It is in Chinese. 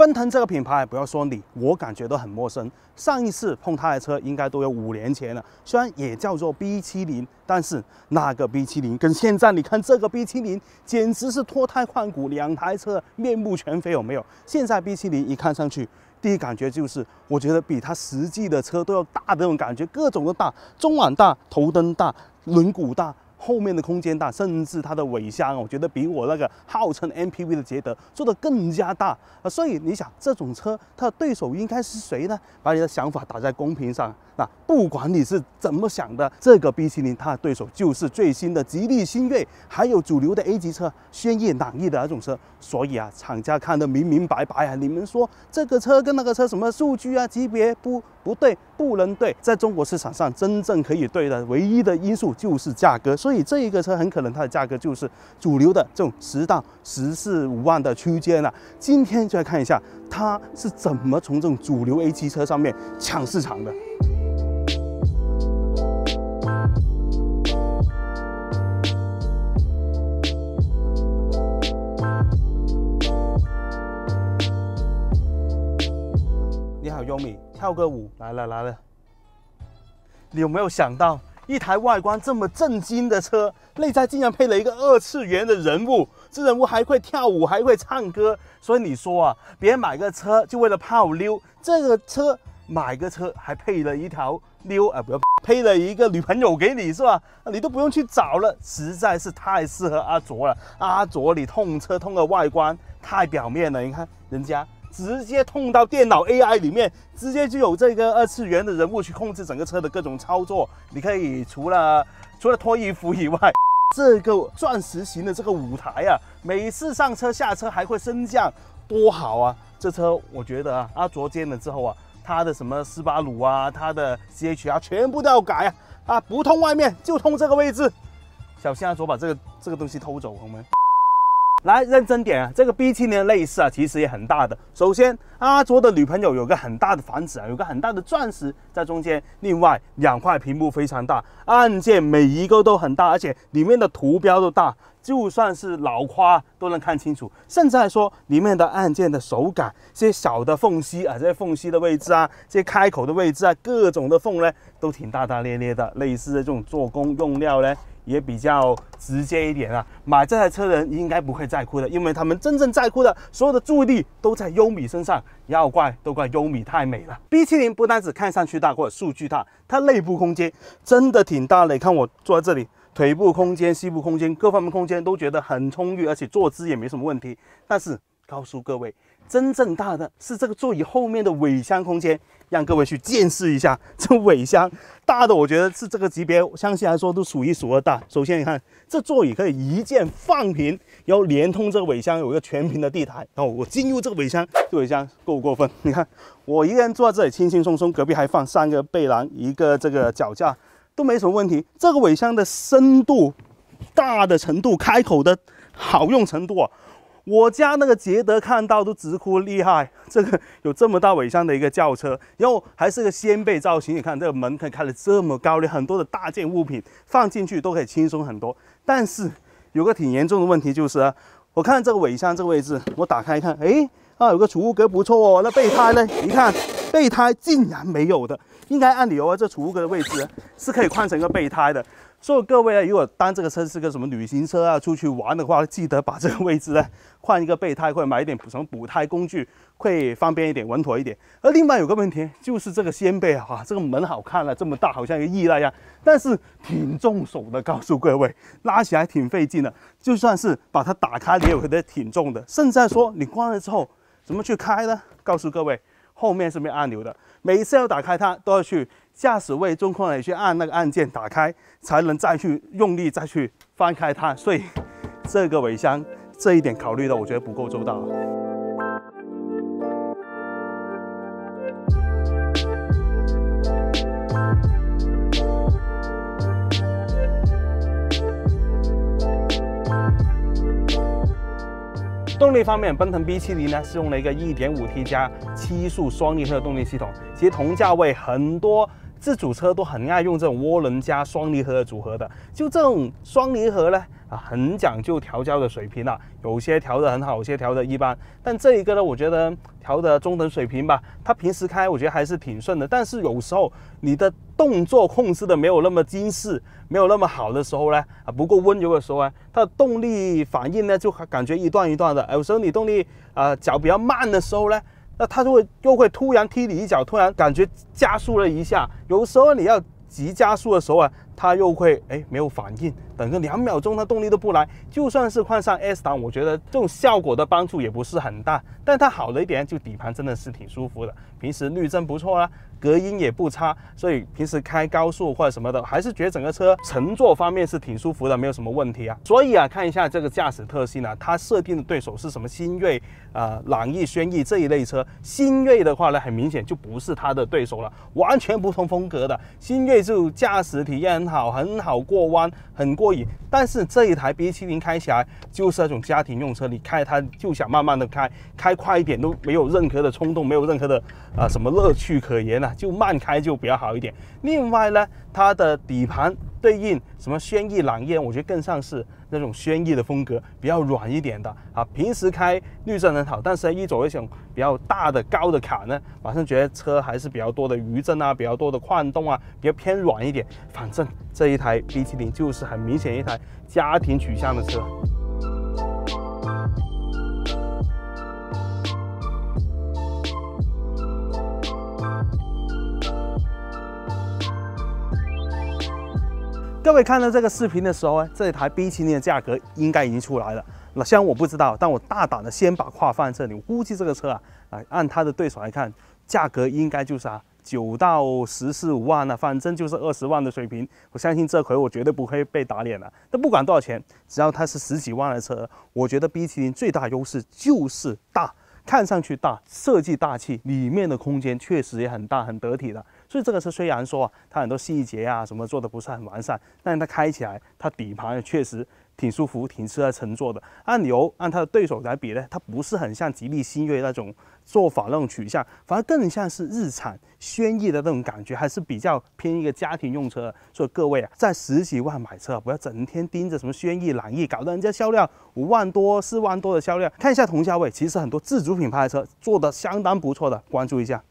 奔腾这个品牌，不要说你，我感觉都很陌生。上一次碰它的车，应该都有五年前了。虽然也叫做 B 七零，但是那个 B 七零跟现在你看这个 B 七零，简直是脱胎换骨，两台车面目全非，有没有？现在 B 七零一看上去，第一感觉就是，我觉得比它实际的车都要大，的那种感觉，各种都大，中网大，头灯大，轮毂大。后面的空间大，甚至它的尾箱，我觉得比我那个号称 MPV 的捷德做的更加大啊！所以你想这种车它的对手应该是谁呢？把你的想法打在公屏上那不管你是怎么想的，这个 B7 零它的对手就是最新的吉利星越，还有主流的 A 级车轩逸、朗逸的那种车。所以啊，厂家看得明明白白啊！你们说这个车跟那个车什么数据啊、级别不不对，不能对，在中国市场上真正可以对的唯一的因素就是价格，所所以这一个车很可能它的价格就是主流的这种十到十四五万的区间了。今天就来看一下它是怎么从这种主流 A 级车上面抢市场的。你好，优米，跳个舞，来了来了。你有没有想到？一台外观这么震惊的车，内在竟然配了一个二次元的人物，这人物还会跳舞，还会唱歌。所以你说啊，别人买个车就为了泡妞，这个车买个车还配了一条妞啊，不要配了一个女朋友给你是吧？你都不用去找了，实在是太适合阿卓了。阿卓你痛车痛的外观太表面了，你看人家。直接通到电脑 AI 里面，直接就有这个二次元的人物去控制整个车的各种操作。你可以除了除了脱衣服以外，这个钻石型的这个舞台啊，每次上车下车还会升降，多好啊！这车我觉得啊，阿卓见了之后啊，他的什么斯巴鲁啊，他的 CHR 全部都要改啊！啊，不通外面就通这个位置。小心阿卓把这个这个东西偷走，友们。来认真点啊！这个 B7 的内饰啊，其实也很大的。首先，阿卓的女朋友有个很大的房子啊，有个很大的钻石在中间。另外，两块屏幕非常大，按键每一个都很大，而且里面的图标都大，就算是老花都能看清楚。甚至来说里面的按键的手感，些小的缝隙啊，这些缝隙的位置啊，这些开口的位置啊，各种的缝呢，都挺大大咧咧的。类似的这种做工用料呢。也比较直接一点啊，买这台车的人应该不会在乎的，因为他们真正在乎的所有的注意力都在优米身上，要怪都怪优米太美了。B 七零不单只看上去大或者数据大，它内部空间真的挺大的，你看我坐在这里，腿部空间、膝部空间、各方面空间都觉得很充裕，而且坐姿也没什么问题。但是告诉各位。真正大的是这个座椅后面的尾箱空间，让各位去见识一下这尾箱大的。我觉得是这个级别，相信来说都数一数二大。首先，你看这座椅可以一键放平，然后连通这个尾箱有一个全屏的地台。然后我进入这个尾箱，这尾箱够不过分？你看我一个人坐在这里，轻轻松松，隔壁还放三个背囊，一个这个脚架都没什么问题。这个尾箱的深度、大的程度、开口的好用程度啊。我家那个杰德看到都直哭厉害，这个有这么大尾箱的一个轿车，然后还是个掀背造型。你看这个门可以开得这么高你很多的大件物品放进去都可以轻松很多。但是有个挺严重的问题就是，我看这个尾箱这个位置，我打开一看，哎，啊有个储物格不错，哦。那备胎呢？你看。备胎竟然没有的，应该按理由啊，这储物格的位置是可以换成一个备胎的。所以各位啊，如果当这个车是个什么旅行车啊，出去玩的话，记得把这个位置呢换一个备胎，或者买一点什么补胎工具，会方便一点，稳妥一点。而另外有个问题，就是这个掀背啊，这个门好看了这么大，好像一个翼那样，但是挺重手的。告诉各位，拉起来挺费劲的，就算是把它打开你也觉得挺重的。甚至说你关了之后，怎么去开呢？告诉各位。后面是没有按钮的，每一次要打开它，都要去驾驶位中控那里去按那个按键打开，才能再去用力再去翻开它。所以，这个尾箱这一点考虑的，我觉得不够周到。动力方面，奔腾 B70 呢是用了一个 1.5T 加七速双离合的动力系统。其实同价位很多自主车都很爱用这种涡轮加双离合的组合的。就这种双离合呢啊，很讲究调教的水平了，有些调的很好，有些调的一般。但这一个呢，我觉得调的中等水平吧。它平时开我觉得还是挺顺的，但是有时候你的。动作控制的没有那么精细，没有那么好的时候呢，啊不够温柔的时候啊，它的动力反应呢就感觉一段一段的。有时候你动力啊脚比较慢的时候呢，那它就会又会突然踢你一脚，突然感觉加速了一下。有时候你要急加速的时候啊，它又会哎没有反应。整个两秒钟它动力都不来，就算是换上 S 档，我觉得这种效果的帮助也不是很大。但它好了一点，就底盘真的是挺舒服的。平时滤震不错啊，隔音也不差，所以平时开高速或者什么的，还是觉得整个车乘坐方面是挺舒服的，没有什么问题啊。所以啊，看一下这个驾驶特性呢，它设定的对手是什么？新锐、呃，朗逸、轩逸这一类车。新锐的话呢，很明显就不是它的对手了，完全不同风格的。新锐就驾驶体验很好，很好过弯，很过。但是这一台 B 七零开起来就是那种家庭用车，你开它就想慢慢的开，开快一点都没有任何的冲动，没有任何的啊什么乐趣可言呐，就慢开就比较好一点。另外呢，它的底盘对应什么轩逸、朗逸，我觉得更像是。那种轩逸的风格比较软一点的啊，平时开绿色很好，但是一走一种比较大的高的坎呢，马上觉得车还是比较多的余震啊，比较多的晃动啊，比较偏软一点。反正这一台 B70 就是很明显一台家庭取向的车。各位看到这个视频的时候，这一台 B70 的价格应该已经出来了。那虽然我不知道，但我大胆的先把话放在这里，我估计这个车啊，啊，按它的对手来看，价格应该就是啊，九到十四五万呢，反正就是二十万的水平。我相信这回我绝对不会被打脸了。但不管多少钱，只要它是十几万的车，我觉得 B70 最大优势就是大，看上去大，设计大气，里面的空间确实也很大，很得体的。所以这个车虽然说它很多细节啊什么做的不是很完善，但是它开起来，它底盘也确实挺舒服，挺适合乘坐的。按油，按它的对手来比呢，它不是很像吉利星越那种做法那种取向，反而更像是日产轩逸的那种感觉，还是比较偏一个家庭用车。所以各位啊，在十几万买车，不要整天盯着什么轩逸、朗逸，搞得人家销量五万多、四万多的销量。看一下同价位，其实很多自主品牌的车做的相当不错的，关注一下。